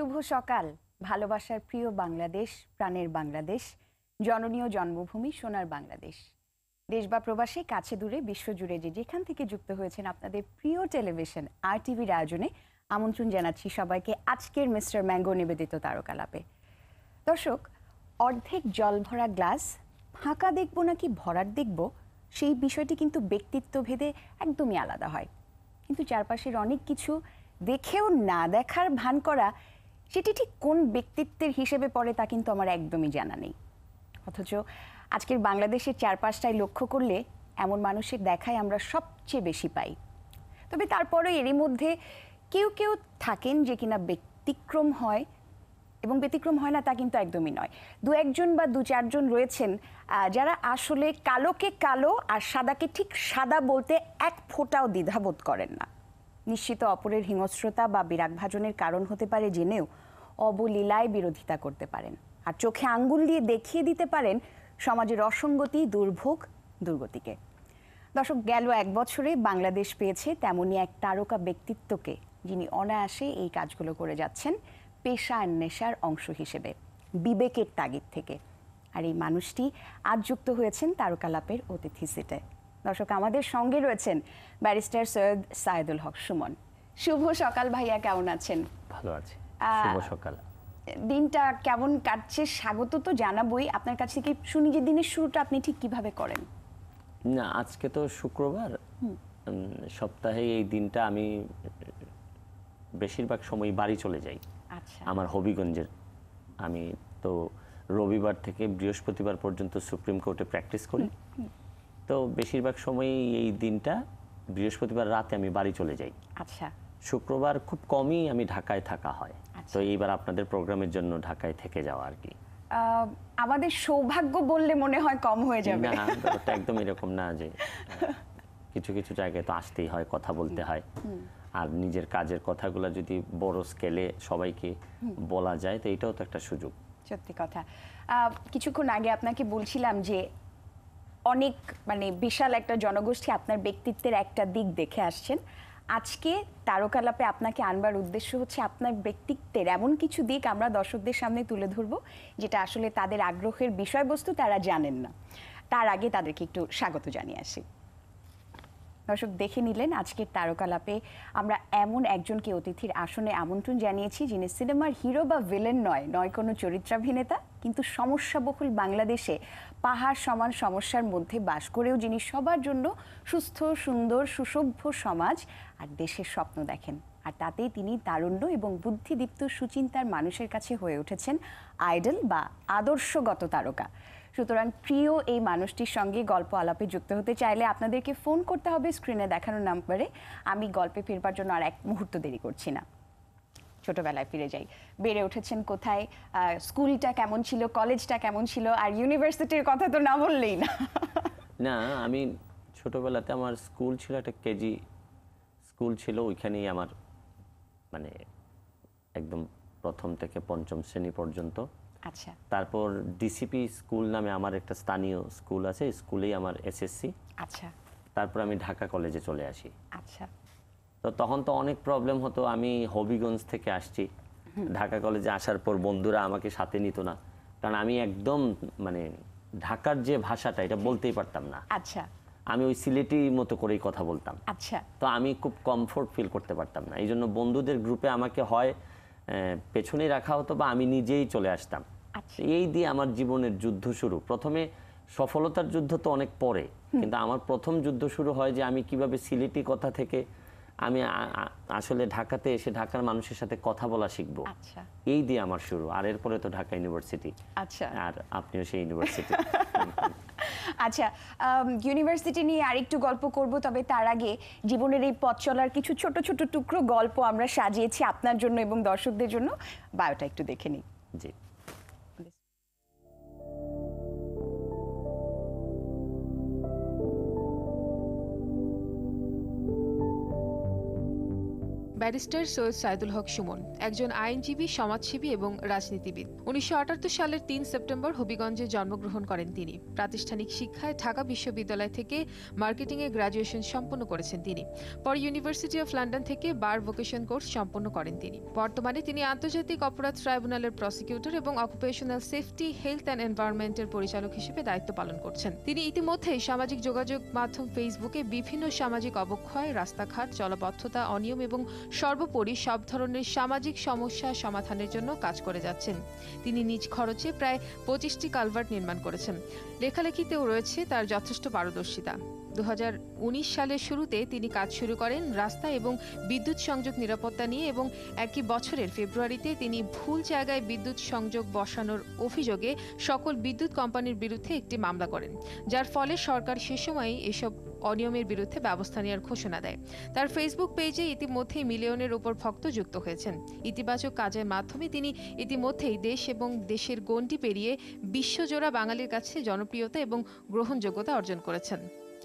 শুভ সকাল ভালোবাসার প্রিয় বাংলাদেশ প্রাণের বাংলাদেশ জননীয় জন্মভূমি সোনার বাংলাদেশ দেশ বা প্রবাসে কাছে দূরে বিশ্বজুড়ে যে যেখান থেকে যুক্ত হয়েছেন আপনাদের প্রিয় টেলিভিশন আর টিভির আয়োজনে আমন্ত্রণ জানাচ্ছি সবাইকে আজকের মিস্টার ম্যাঙ্গো নিবেদিত তারকালাপে দর্শক অর্ধেক জল ভরা গ্লাস ফাঁকা দেখব নাকি ভরার দেখব সেই বিষয়টি কিন্তু ব্যক্তিত্ব ভেদে একদমই আলাদা হয় কিন্তু চারপাশের অনেক কিছু দেখেও না দেখার ভান করা সেটি ঠিক কোন ব্যক্তিত্বের হিসেবে পড়ে তা কিন্তু আমার একদমই জানা নেই অথচ আজকের বাংলাদেশের চারপাশটায় লক্ষ্য করলে এমন মানুষের দেখায় আমরা সবচেয়ে বেশি পাই তবে তারপরে এরই মধ্যে কেউ কেউ থাকেন যে কিনা ব্যতিক্রম হয় এবং ব্যতিক্রম হয় না তা কিন্তু একদমই নয় দু একজন বা দু চারজন রয়েছেন যারা আসলে কালোকে কালো আর সাদাকে ঠিক সাদা বলতে এক ফোঁটাও দ্বিধাবোধ করেন না নিশ্চিত অপরের হিংস্রতা বা বিরাগভাজনের কারণ হতে পারে জেনেও অবলীলায় বিরোধিতা করতে পারেন আর চোখে আঙ্গুল দিয়ে দেখিয়ে দিতে পারেন সমাজের অসঙ্গতি দুর্ভোগ দুর্গতিকে দর্শক গেল এক বছরে বাংলাদেশ পেয়েছে তেমনই এক তারকা ব্যক্তিত্বকে যিনি অনায়াসে এই কাজগুলো করে যাচ্ছেন পেশা নেশার অংশ হিসেবে বিবেকের তাগিদ থেকে আর এই মানুষটি আজ যুক্ত হয়েছেন তারকালাপের অতিথি সিটে দর্শক আমাদের সঙ্গে রয়েছেন ব্যারিস্টার সৈয়দ সাইদুল হক সুমন শুভ সকাল ভাইয়া কেমন আছেন ভালো আছি শুভ সকাল দিনটা কেমন কাটছে স্বাগত তো জানাবই আপনার কাছ থেকে শুনি যে দিনের শুরুটা আপনি ঠিক কিভাবে করেন না আজকে তো শুক্রবার সপ্তাহে এই দিনটা আমি বেশিরভাগ সময় বাড়ি চলে যাই আচ্ছা। আমার হবিগঞ্জের আমি তো রবিবার থেকে বৃহস্পতিবার পর্যন্ত সুপ্রিম কোর্টে প্র্যাকটিস করি তো বেশিরভাগ সময়ই এই দিনটা বৃহস্পতিবার রাতে আমি বাড়ি চলে যাই আচ্ছা শুক্রবার খুব কমই আমি ঢাকায় থাকা হয় আচ্ছা। তো এইবার আপনাদের প্রোগ্রামের জন্য ঢাকায় থেকে যাওয়া আর কি আমাদের সৌভাগ্য বললে মনে হয় কম হয়ে যাবে না ব্যাপারটা একদম এরকম না যে কিছু কিছু জায়গায় তো আসতেই হয় কথা বলতে হয় আর নিজের কাজের কথাগুলো যদি বড় স্কেলে সবাইকে বলা যায় তো এটাও তো একটা সুযোগ সত্যি কথা কিছুক্ষণ আগে আপনাকে বলছিলাম যে অনেক মানে বিশাল একটা জনগোষ্ঠী আপনার ব্যক্তিত্বের একটা দিক দেখে আসছেন আজকে তারকালাপে আপনাকে আনবার উদ্দেশ্য হচ্ছে আপনার ব্যক্তিত্বের এমন কিছু দিক আমরা দর্শকদের সামনে তুলে ধরব যেটা আসলে তাদের আগ্রহের বিষয়বস্তু তারা জানেন না তার আগে তাদেরকে একটু স্বাগত জানিয়ে আসি দর্শক দেখে নিলেন আজকের তারকালাপে আমরা এমন একজনকে অতিথির আসনে আমন্ত্রণ জানিয়েছি যিনি সিনেমার হিরো বা ভিলেন নয় নয় কোনো চরিত্রাভিনেতা কিন্তু সমস্যাবহুল বাংলাদেশে পাহাড় সমান সমস্যার মধ্যে বাস করেও যিনি সবার জন্য সুস্থ সুন্দর সুসভ্য সমাজ আর দেশের স্বপ্ন দেখেন আর তাতেই তিনি তারুণ্য এবং বুদ্ধিদীপ্ত সুচিন্তার মানুষের কাছে হয়ে উঠেছেন আইডল বা আদর্শগত তারকা সুতরাং প্রিয় এই মানুষটির সঙ্গে গল্প আলাপে যুক্ত হতে চাইলে আপনাদেরকে ফোন করতে হবে স্ক্রিনে দেখানো নাম্বারে আমি গল্পে ফিরবার জন্য আর এক মুহূর্ত দেরি করছি না ছোটবেলায় ফিরে যাই বেড়ে উঠেছেন কোথায় স্কুলটা কেমন ছিল কলেজটা কেমন ছিল আর ইউনিভার্সিটির কথা তো না বললেই না না আমি ছোটবেলাতে আমার স্কুল ছিল একটা কেজি স্কুল ছিল ওইখানেই আমার মানে একদম প্রথম থেকে পঞ্চম শ্রেণী পর্যন্ত আচ্ছা তারপর ডিসিপি স্কুল নামে আমার একটা স্থানীয় স্কুল আছে স্কুলেই আমার এসএসসি আচ্ছা তারপর আমি ঢাকা কলেজে চলে আসি আচ্ছা তো তখন তো অনেক প্রবলেম হতো আমি হবিগঞ্জ থেকে আসছি ঢাকা কলেজে আসার পর বন্ধুরা আমাকে সাথে নিত না কারণ আমি একদম মানে ঢাকার যে ভাষাটা এটা বলতেই পারতাম না আচ্ছা আমি ওই সিলেটি মতো করেই কথা বলতাম আচ্ছা তো আমি খুব কমফোর্ট ফিল করতে পারতাম না এই জন্য বন্ধুদের গ্রুপে আমাকে হয় পেছনে রাখা হতো বা আমি নিজেই চলে আসতাম আচ্ছা। এই দিয়ে আমার জীবনের যুদ্ধ শুরু প্রথমে সফলতার যুদ্ধ তো অনেক পরে কিন্তু আমার প্রথম যুদ্ধ শুরু হয় যে আমি কিভাবে সিলেটি কথা থেকে আমি আসলে ঢাকাতে এসে ঢাকার মানুষের সাথে কথা বলা শিখব আচ্ছা। এই দিয়ে আমার শুরু আর এরপরে তো ঢাকা ইউনিভার্সিটি আচ্ছা আর আপনিও সেই ইউনিভার্সিটি আচ্ছা ইউনিভার্সিটি নিয়ে আরেকটু গল্প করব তবে তার আগে জীবনের এই পথ চলার কিছু ছোট ছোট টুকরো গল্প আমরা সাজিয়েছি আপনার জন্য এবং দর্শকদের জন্য বায়োটা একটু দেখে নিই জি ব্যারিস্টার সৈয়দ সাইদুল হক সুমন একজন আইনজীবী সমাজসেবী এবং রাজনীতিবিদ উনিশশো সালের তিন সেপ্টেম্বর হবিগঞ্জে জন্মগ্রহণ করেন তিনি প্রাতিষ্ঠানিক শিক্ষায় ঢাকা বিশ্ববিদ্যালয় থেকে মার্কেটিংয়ে গ্রাজুয়েশন সম্পন্ন করেছেন তিনি পরে ইউনিভার্সিটি অফ লন্ডন থেকে বার ভোকেশন কোর্স সম্পন্ন করেন তিনি বর্তমানে তিনি আন্তর্জাতিক অপরাধ ট্রাইব্যুনালের প্রসিকিউটর এবং অকুপেশনাল সেফটি হেলথ অ্যান্ড এনভায়রনমেন্টের পরিচালক হিসেবে দায়িত্ব পালন করছেন তিনি ইতিমধ্যেই সামাজিক যোগাযোগ মাধ্যম ফেসবুকে বিভিন্ন সামাজিক অবক্ষয় রাস্তাঘাট জলবদ্ধতা অনিয়ম এবং সর্বোপরি সব ধরনের সামাজিক সমস্যা সমাধানের জন্য কাজ করে যাচ্ছেন তিনি নিজ খরচে প্রায় পঁচিশটি কালভার্ট নির্মাণ করেছেন লেখালেখিতেও রয়েছে তার যথেষ্ট পারদর্শিতা দু সালের শুরুতে তিনি কাজ শুরু করেন রাস্তা এবং বিদ্যুৎ সংযোগ নিরাপত্তা নিয়ে এবং একই বছরের ফেব্রুয়ারিতে তিনি ভুল জায়গায় বিদ্যুৎ সংযোগ বসানোর অভিযোগে সকল বিদ্যুৎ কোম্পানির বিরুদ্ধে একটি মামলা করেন যার ফলে সরকার সে সময়ে এসব অনিয়মের বিরুদ্ধে ব্যবস্থা নেওয়ার ঘোষণা দেয় তার ফেসবুক পেজে ইতিমধ্যেই মিলিয়নের ওপর ভক্ত যুক্ত হয়েছেন ইতিবাচক কাজের মাধ্যমে তিনি ইতিমধ্যেই দেশ এবং দেশের গণ্ডি পেরিয়ে বিশ্বজোড়া বাঙালির কাছে জনপ্রিয়তা এবং গ্রহণযোগ্যতা অর্জন করেছেন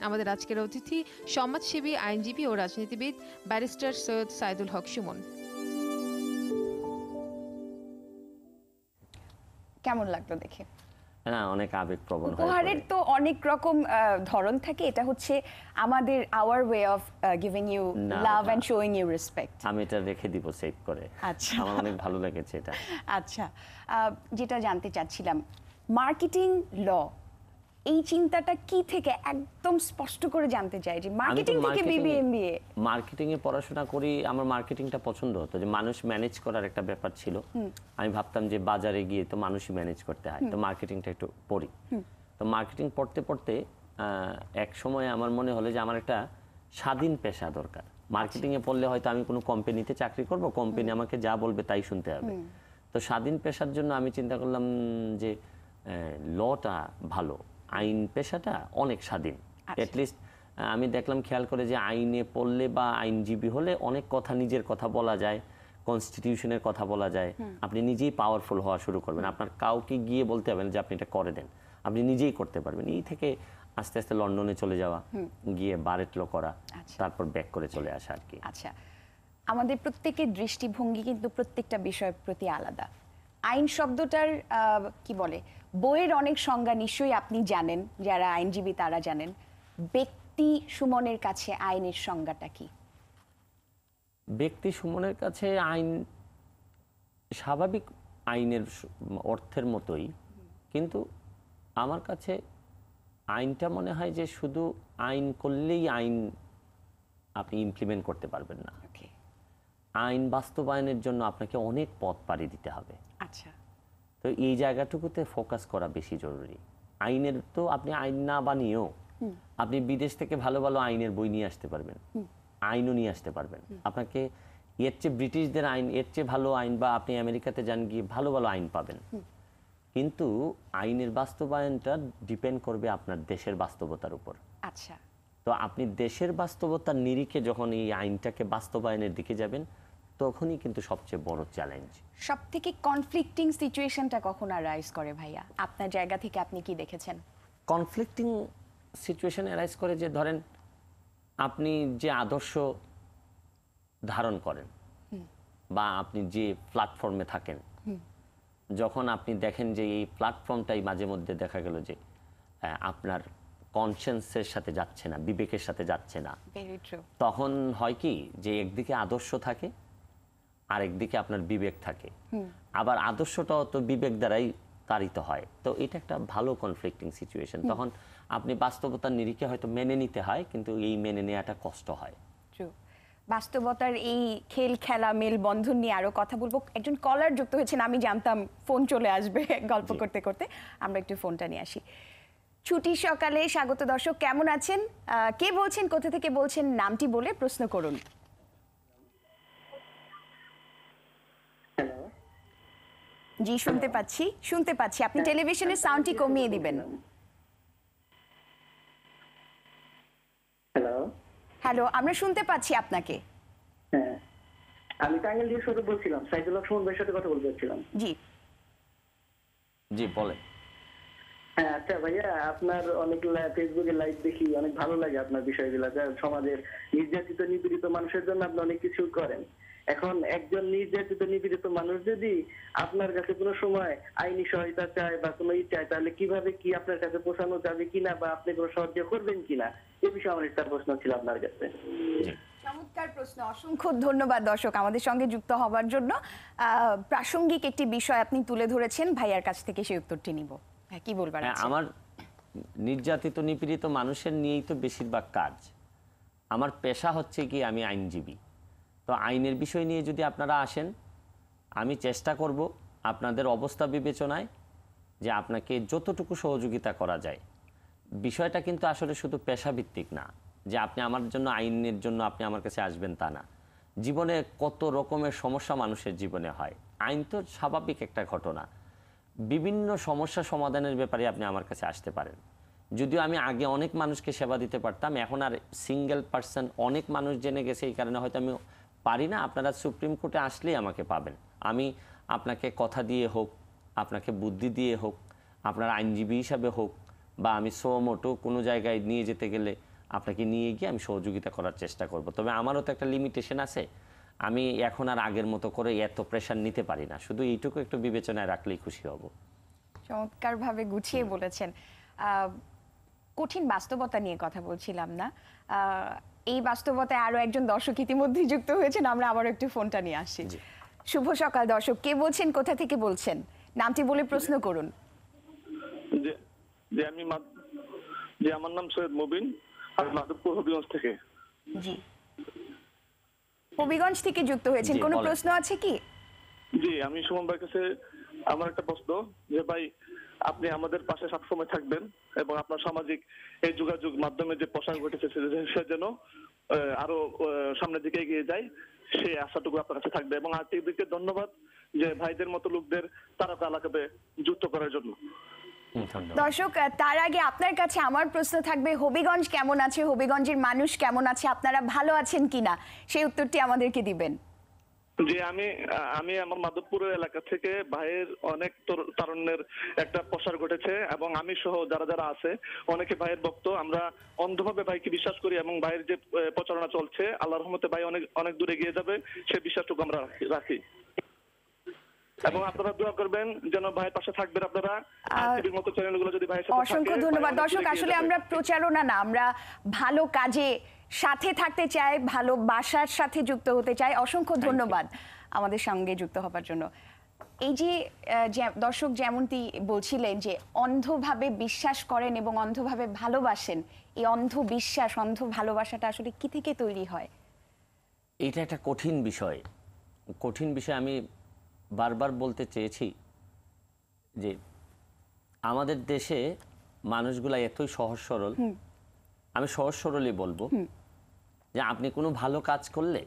আমাদের আজকের অতিথি সমাজসেবী আইনজীবী ও রাজনীতিবিদ ব্যারিস্টার সৈয়দ সাইদুল হক সুমন কেমন লাগলো দেখে হ্যাঁ অনেক আবেগপ্রবণ উপহারের তো অনেক রকম ধরন থাকে এটা হচ্ছে আমাদের our way of giving you love and showing you respect আমি এটা রেখে দিব সেভ করে আচ্ছা আমার অনেক ভালো লেগেছে এটা আচ্ছা যেটা জানতে চাচ্ছিলাম মার্কেটিং ল এই চিন্তাটা কি থেকে একদম স্পষ্ট করে জানতে চাই যে মার্কেটিং থেকে বিবিএমবিএ মার্কেটিং এ পড়াশোনা করি আমার মার্কেটিংটা পছন্দ হতো যে মানুষ ম্যানেজ করার একটা ব্যাপার ছিল আমি ভাবতাম যে বাজারে গিয়ে তো মানুষই ম্যানেজ করতে হয় তো মার্কেটিংটা একটু পড়ি তো মার্কেটিং পড়তে পড়তে এক সময় আমার মনে হলো যে আমার একটা স্বাধীন পেশা দরকার মার্কেটিংয়ে আচ্ছা। পড়লে হয়তো আমি কোনো কোম্পানিতে চাকরি করব কোম্পানি আমাকে যা বলবে তাই শুনতে হবে তো স্বাধীন পেশার জন্য আমি চিন্তা করলাম যে লটা ভালো আইন পেশাটা অনেক স্বাধীন অ্যাটলিস্ট আচ্ছা। আমি দেখলাম খেয়াল করে যে আইনে পড়লে বা আইনজীবী হলে অনেক কথা নিজের কথা বলা যায় কনস্টিটিউশনের কথা বলা যায় আপনি নিজেই পাওয়ারফুল হওয়া শুরু করবেন আপনার কাউকে গিয়ে বলতে হবে যে আপনি এটা করে দেন আপনি নিজেই করতে পারবেন এই থেকে আস্তে আস্তে লন্ডনে চলে যাওয়া গিয়ে বারেটলো করা আচ্ছা। তারপর ব্যাক করে চলে আসা আর কি আচ্ছা আমাদের প্রত্যেকের দৃষ্টিভঙ্গি কিন্তু প্রত্যেকটা বিষয়ের প্রতি আলাদা আইন শব্দটার কি বলে বইয়ের অনেক সংজ্ঞা নিশ্চয়ই আপনি জানেন যারা আইনজীবী তারা জানেন ব্যক্তি সুমনের কাছে আইনের সংজ্ঞাটা কি ব্যক্তি সুমনের কাছে আইন স্বাভাবিক আইনের অর্থের মতোই কিন্তু আমার কাছে আইনটা মনে হয় যে শুধু আইন করলেই আইন আপনি ইমপ্লিমেন্ট করতে পারবেন না আইন বাস্তবায়নের জন্য আপনাকে অনেক পথ পাড়ি দিতে হবে তো এই জায়গাটুকুতে ফোকাস করা বেশি জরুরি আইনের তো আপনি আইন না বানিয়েও আপনি বিদেশ থেকে ভালো ভালো আইনের বই নিয়ে আসতে পারবেন আইনও নিয়ে আসতে পারবেন আপনাকে এর চেয়ে ব্রিটিশদের আইন এর চেয়ে ভালো আইন বা আপনি আমেরিকাতে যান গিয়ে ভালো ভালো আইন পাবেন কিন্তু আইনের বাস্তবায়নটা ডিপেন্ড করবে আপনার দেশের বাস্তবতার উপর আচ্ছা তো আপনি দেশের বাস্তবতার নিরিখে যখন এই আইনটাকে বাস্তবায়নের দিকে যাবেন তখনই কিন্তু সবচেয়ে বড় চ্যালেঞ্জ সব থেকে কনফ্লিক্টিং সিচুয়েশনটা কখন অ্যারাইজ করে ভাইয়া আপনার জায়গা থেকে আপনি কি দেখেছেন কনফ্লিক্টিং সিচুয়েশন অ্যারাইজ করে যে ধরেন আপনি যে আদর্শ ধারণ করেন বা আপনি যে প্ল্যাটফর্মে থাকেন যখন আপনি দেখেন যে এই প্ল্যাটফর্মটাই মাঝে মধ্যে দেখা গেল যে আপনার কনসেন্সের সাথে যাচ্ছে না বিবেকের সাথে যাচ্ছে না তখন হয় কি যে একদিকে আদর্শ থাকে আরেকদিকে আপনার বিবেক থাকে আবার আদর্শটাও তো বিবেক দ্বারাই তারিত হয় তো এটা একটা ভালো কনফ্লিক্টিং সিচুয়েশন তখন আপনি বাস্তবতার নিরিখে হয়তো মেনে নিতে হয় কিন্তু এই মেনে নেওয়াটা কষ্ট হয় বাস্তবতার এই খেল খেলা মেল বন্ধন নিয়ে আরো কথা বলবো একজন কলার যুক্ত হয়েছেন আমি জানতাম ফোন চলে আসবে গল্প করতে করতে আমরা একটু ফোনটা নিয়ে আসি ছুটি সকালে স্বাগত দর্শক কেমন আছেন কে বলছেন কোথা থেকে বলছেন নামটি বলে প্রশ্ন করুন জি শুনতে পাচ্ছি শুনতে পাচ্ছি আপনি হ্যাঁ। টেলিভিশনের সাউন্ডটি কমিয়ে দিবেন হ্যালো হ্যালো আমরা শুনতে পাচ্ছি আপনাকে হ্যাঁ। আমি টাঙ্গাইল দিয়ে শুধু বলছিলাম সাইদুল হক সুমন সাথে কথা বলতে চাচ্ছিলাম জি জি বলেন হ্যাঁ আচ্ছা ভাইয়া আপনার অনেক ফেসবুকে লাইভ দেখি অনেক ভালো লাগে আপনার বিষয়গুলো সমাজের নির্যাতিত নিপীড়িত মানুষের জন্য আপনি অনেক কিছু করেন এখন একজন নির্যাতিত নিপীড়িত মানুষ যদি আপনার কাছে কোনো সময় আইনি সহায়তা চায় বা কোনো ই চায় তাহলে কিভাবে কি আপনার কাছে পৌঁছানো যাবে কিনা বা আপনি কোনো সাহায্য করবেন কিনা এ বিষয়ে আমার একটা প্রশ্ন ছিল আপনার কাছে অসংখ্য ধন্যবাদ দর্শক আমাদের সঙ্গে যুক্ত হবার জন্য প্রাসঙ্গিক একটি বিষয় আপনি তুলে ধরেছেন ভাইয়ার কাছ থেকে সেই উত্তরটি নিব হ্যাঁ কি বলবেন হ্যাঁ, আমার নির্যাতিত নিপীড়িত মানুষের নিয়েই তো বেশিরভাগ কাজ আমার পেশা হচ্ছে কি আমি আইনজীবী তো আইনের বিষয় নিয়ে যদি আপনারা আসেন আমি চেষ্টা করব আপনাদের অবস্থা বিবেচনায় যে আপনাকে যতটুকু সহযোগিতা করা যায় বিষয়টা কিন্তু আসলে শুধু পেশাভিত্তিক না যে আপনি আমার জন্য আইনের জন্য আপনি আমার কাছে আসবেন তা না জীবনে কত রকমের সমস্যা মানুষের জীবনে হয় আইন তো স্বাভাবিক একটা ঘটনা বিভিন্ন সমস্যা সমাধানের ব্যাপারে আপনি আমার কাছে আসতে পারেন যদিও আমি আগে অনেক মানুষকে সেবা দিতে পারতাম এখন আর সিঙ্গেল পার্সন অনেক মানুষ জেনে গেছে এই কারণে হয়তো আমি পারি না আপনারা সুপ্রিম কোর্টে আসলেই আমাকে পাবেন আমি আপনাকে কথা দিয়ে হোক আপনাকে বুদ্ধি দিয়ে হোক আপনার আইনজীবী হিসাবে হোক বা আমি সোমোটো কোনো জায়গায় নিয়ে যেতে গেলে আপনাকে নিয়ে গিয়ে আমি সহযোগিতা করার চেষ্টা করব তবে আমারও তো একটা লিমিটেশন আছে আমি এখন আর আগের মতো করে এত প্রেশার নিতে পারি না শুধু এইটুকু একটু বিবেচনায় রাখলেই খুশি হব চমৎকারভাবে গুছিয়ে বলেছেন কঠিন বাস্তবতা নিয়ে কথা বলছিলাম না এই বাস্তবতায় আরো একজন দর্শক ইতিমধ্যে যুক্ত হয়েছেন আমরা আবার একটু ফোনটা নিয়ে আসি শুভ সকাল দর্শক কে বলছেন কোথা থেকে বলছেন নামটি বলে প্রশ্ন করুন যে আমি যে আমার নাম সৈয়দ মুবিন আর মাধবপুর হবিগঞ্জ থেকে জি হবিগঞ্জ থেকে যুক্ত হয়েছেন কোনো প্রশ্ন আছে কি জি আমি সুমন কাছে আমার একটা প্রশ্ন যে ভাই আপনি আমাদের পাশে সবসময় থাকবেন এবং আপনার সামাজিক এই যোগাযোগ মাধ্যমে যে প্রসার ঘটেছে সে যেন আরো সামনের দিকে এগিয়ে যায় সেই আশাটুকু আপনার কাছে থাকবে এবং আর্থিক দিকে ধন্যবাদ যে ভাইদের মতো লোকদের তারকা এলাকাতে যুক্ত করার জন্য দর্শক তার আগে আপনার কাছে আমার প্রশ্ন থাকবে হবিগঞ্জ কেমন আছে হবিগঞ্জের মানুষ কেমন আছে আপনারা ভালো আছেন কিনা সেই উত্তরটি আমাদেরকে দিবেন যে আমি আমি আমার মাধবপুর এলাকা থেকে ভাইয়ের অনেক তারুণ্যের একটা প্রসার ঘটেছে এবং আমি সহ যারা যারা আছে অনেকে ভাইয়ের ভক্ত আমরা অন্ধভাবে ভাইকে বিশ্বাস করি এবং ভাইয়ের যে প্রচারণা চলছে আল্লাহ রহমতে ভাই অনেক অনেক দূরে গিয়ে যাবে সে বিশ্বাসটুকু আমরা রাখি এবং আপনারা দোয়া করবেন যেন ভাইয়ের পাশে থাকবেন আপনারা মতো চ্যানেলগুলো যদি ভাইয়ের সাথে অসংখ্য ধন্যবাদ দর্শক আসলে আমরা প্রচারণা না আমরা ভালো কাজে সাথে থাকতে চায় ভালোবাসার সাথে যুক্ত হতে চায় অসংখ্য ধন্যবাদ আমাদের সঙ্গে যুক্ত হবার জন্য এই যে দর্শক যেমনটি বলছিলেন যে অন্ধভাবে বিশ্বাস করেন এবং অন্ধভাবে ভালোবাসেন এই অন্ধ বিশ্বাস অন্ধ ভালোবাসাটা আসলে কি থেকে তৈরি হয় এটা একটা কঠিন বিষয় কঠিন বিষয় আমি বারবার বলতে চেয়েছি যে আমাদের দেশে মানুষগুলা এতই সহজ সরল আমি সহজ সরলই বলবো যে আপনি কোনো ভালো কাজ করলে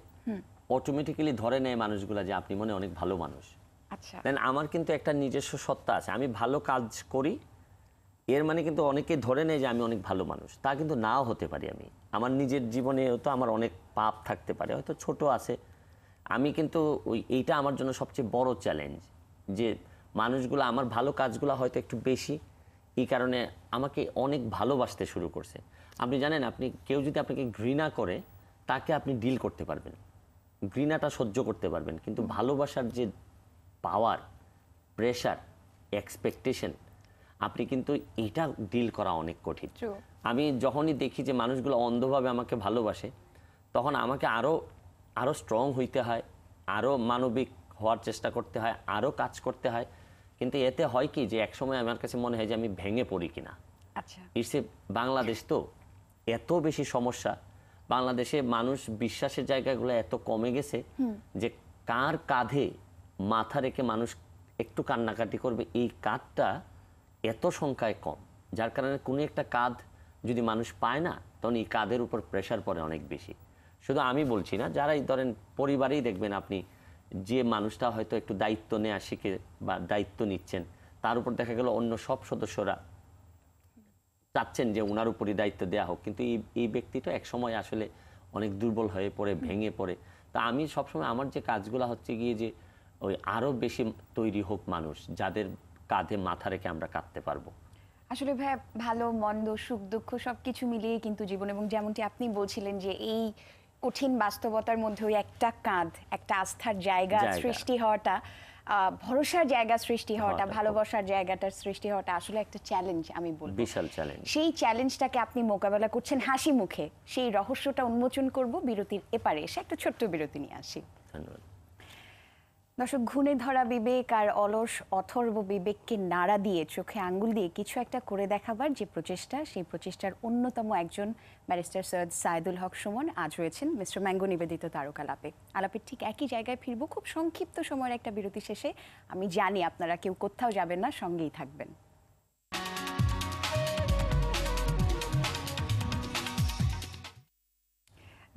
অটোমেটিক্যালি ধরে নেয় মানুষগুলা যে আপনি মনে অনেক ভালো মানুষ আচ্ছা দেন আমার কিন্তু একটা নিজস্ব সত্তা আছে আমি ভালো কাজ করি এর মানে কিন্তু অনেকে ধরে নেয় যে আমি অনেক ভালো মানুষ তা কিন্তু নাও হতে পারি আমি আমার নিজের জীবনেও তো আমার অনেক পাপ থাকতে পারে হয়তো ছোট আছে আমি কিন্তু ওই এইটা আমার জন্য সবচেয়ে বড় চ্যালেঞ্জ যে মানুষগুলো আমার ভালো কাজগুলো হয়তো একটু বেশি এই কারণে আমাকে অনেক ভালোবাসতে শুরু করছে আপনি জানেন আপনি কেউ যদি আপনাকে ঘৃণা করে তাকে আপনি ডিল করতে পারবেন ঘৃণাটা সহ্য করতে পারবেন কিন্তু ভালোবাসার যে পাওয়ার প্রেশার এক্সপেকটেশন আপনি কিন্তু এটা ডিল করা অনেক কঠিন আমি যখনই দেখি যে মানুষগুলো অন্ধভাবে আমাকে ভালোবাসে তখন আমাকে আরও আরও স্ট্রং হইতে হয় আরও মানবিক হওয়ার চেষ্টা করতে হয় আরও কাজ করতে হয় কিন্তু এতে হয় কি যে একসময় আমার কাছে মনে হয় যে আমি ভেঙে পড়ি কিনা আচ্ছা ইটস বাংলাদেশ তো এত বেশি সমস্যা বাংলাদেশে মানুষ বিশ্বাসের জায়গাগুলো এত কমে গেছে যে কার কাঁধে মাথা রেখে মানুষ একটু কান্নাকাটি করবে এই কাঁধটা এত সংখ্যায় কম যার কারণে কোনো একটা কাঁধ যদি মানুষ পায় না তখন এই কাঁধের উপর প্রেশার পড়ে অনেক বেশি শুধু আমি বলছি না যারাই ধরেন পরিবারেই দেখবেন আপনি যে মানুষটা হয়তো একটু দায়িত্ব নেওয়া শিখে বা দায়িত্ব নিচ্ছেন তার উপর দেখা গেল অন্য সব সদস্যরা চাচ্ছেন যে ওনার উপরই দায়িত্ব দেওয়া হোক কিন্তু এই এই ব্যক্তিটা এক সময় আসলে অনেক দুর্বল হয়ে পড়ে ভেঙে পড়ে তা আমি সবসময় আমার যে কাজগুলো হচ্ছে গিয়ে যে ওই আরও বেশি তৈরি হোক মানুষ যাদের কাঁধে মাথা রেখে আমরা কাঁদতে পারবো আসলে ভাই ভালো মন্দ সুখ দুঃখ সব কিছু মিলিয়ে কিন্তু জীবন এবং যেমনটি আপনি বলছিলেন যে এই কঠিন বাস্তবতার মধ্যেও একটা কাঁধ একটা আস্থার জায়গা সৃষ্টি হওয়াটা ভরসার জায়গা সৃষ্টি হওয়াটা ভালোবাসার জায়গাটার সৃষ্টি হওয়াটা আসলে একটা চ্যালেঞ্জ আমি বলবো বিশাল চ্যালেঞ্জ সেই চ্যালেঞ্জটাকে আপনি মোকাবেলা করছেন হাসি মুখে সেই রহস্যটা উন্মোচন করব বিরতির এপারে এসে একটা ছোট্ট বিরতি নিয়ে আসি ধন্যবাদ দর্শক ঘুণে ধরা বিবেক আর অলস অথর্ব বিবেককে নাড়া দিয়ে চোখে আঙ্গুল দিয়ে কিছু একটা করে দেখাবার যে প্রচেষ্টা সেই প্রচেষ্টার অন্যতম একজন ব্যারিস্টার সৈয়দ সাইদুল হক সুমন আজ রয়েছেন মিস্টার ম্যাঙ্গো নিবেদিত তারকালাপে আলাপের ঠিক একই জায়গায় ফিরবো খুব সংক্ষিপ্ত সময়ের একটা বিরতি শেষে আমি জানি আপনারা কেউ কোথাও যাবেন না সঙ্গেই থাকবেন